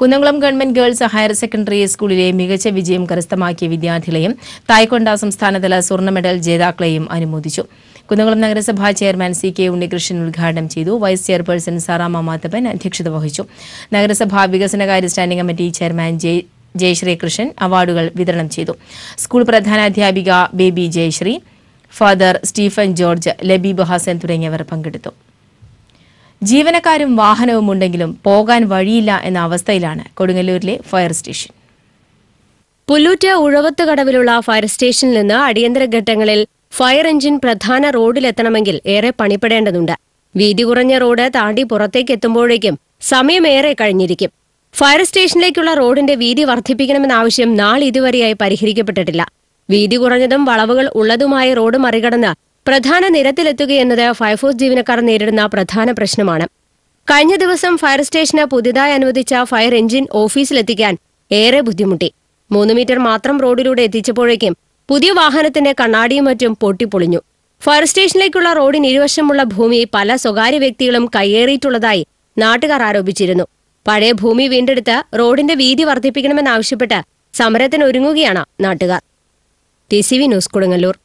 Kunnamkulam government girls higher secondary സ്കൂളിലെ മികച്ച വിജയം കരസ്ഥമാക്കിയ വിദ്യാർത്ഥികളെയും തായ്ക്കൊണ്ട സംസ്ഥാനതല സ്വർണ്ണ മെഡൽ ജേതാക്കളെയും അനുമോദിച്ചു കുന്നംകുളം നഗരസഭാ ചെയർമാൻ സി കെ ഉണ്ണികൃഷ്ണൻ ഉദ്ഘാടനം ചെയ്തു വൈസ് ചെയർപേഴ്സൺ സാറാമ മാത്തപ്പൻ അധ്യക്ഷത വഹിച്ചു നഗരസഭാ വികസനകാര്യ സ്റ്റാൻഡിംഗ് കമ്മിറ്റി ചെയർമാൻ ജയശ്രീകൃഷ്ണൻ അവാർഡുകൾ വിതരണം ചെയ്തു സ്കൂൾ പ്രധാനാധ്യാപിക Baby Jayashree father Stephen George Labeeb Hassan തുടങ്ങിയവർ പങ്കെടുത്തു ജീവനക്കാരും വാഹനവും ഉണ്ടെങ്കിലും പോകാൻ വഴിയില്ല എന്ന അവസ്ഥയിലാണ് കൊടുങ്ങല്ലൂരിലെ ഫയർ സ്റ്റേഷൻ പുല്ലൂറ്റ ഉഴവത്ത് കടവിലുള്ള ഫയർ സ്റ്റേഷനിൽ നിന്ന് അടിയന്തര ഘട്ടങ്ങളിൽ ഫയർ എഞ്ചിൻ പ്രധാന റോഡിലെത്തണമെങ്കിൽ ഏറെ പണിപ്പെടേണ്ടതുണ്ട് വീതി കുറഞ്ഞ റോഡ് താണ്ടി പുറത്തേക്ക് എത്തുമ്പോഴേക്കും സമയമേറെ കഴിഞ്ഞിരിക്കും ഫയർ സ്റ്റേഷനിലേക്കുള്ള റോഡിന്റെ വീതി വർദ്ധിപ്പിക്കണമെന്ന ആവശ്യം നാളിതുവരെയായി പരിഹരിക്കപ്പെട്ടിട്ടില്ല വീതി കുറഞ്ഞതും വളവുകൾ ഉള്ളതുമായ റോഡ് മറികടന്ന് പ്രധാന നിരത്തിലെത്തുകയെന്നത് ഫയർഫോഴ്സ് ജീവനക്കാർ നേരിടുന്ന പ്രധാന പ്രശ്നമാണ് കഴിഞ്ഞ ദിവസം ഫയർ സ്റ്റേഷന് പുതിയതായി അനുവദിച്ച ഫയർ എഞ്ചിൻ ഓഫീസിലെത്തിക്കാൻ ഏറെ ബുദ്ധിമുട്ടി മൂന്ന് മീറ്റർ മാത്രം റോഡിലൂടെ എത്തിച്ചപ്പോഴേക്കും പുതിയ വാഹനത്തിന്റെ കണ്ണാടിയും മറ്റും പൊട്ടിപ്പൊളിഞ്ഞു ഫയർ സ്റ്റേഷനിലേക്കുള്ള റോഡിന് ഇരുവശമുള്ള ഭൂമി പല സ്വകാര്യ വ്യക്തികളും കയ്യേറിയിട്ടുള്ളതായി നാട്ടുകാർ ആരോപിച്ചിരുന്നു പഴയ ഭൂമി വീണ്ടെടുത്ത് റോഡിന്റെ വീതി വർദ്ധിപ്പിക്കണമെന്നാവശ്യപ്പെട്ട് സമരത്തിന് ഒരുങ്ങുകയാണ് നാട്ടുകാർ T C V news Kodungallur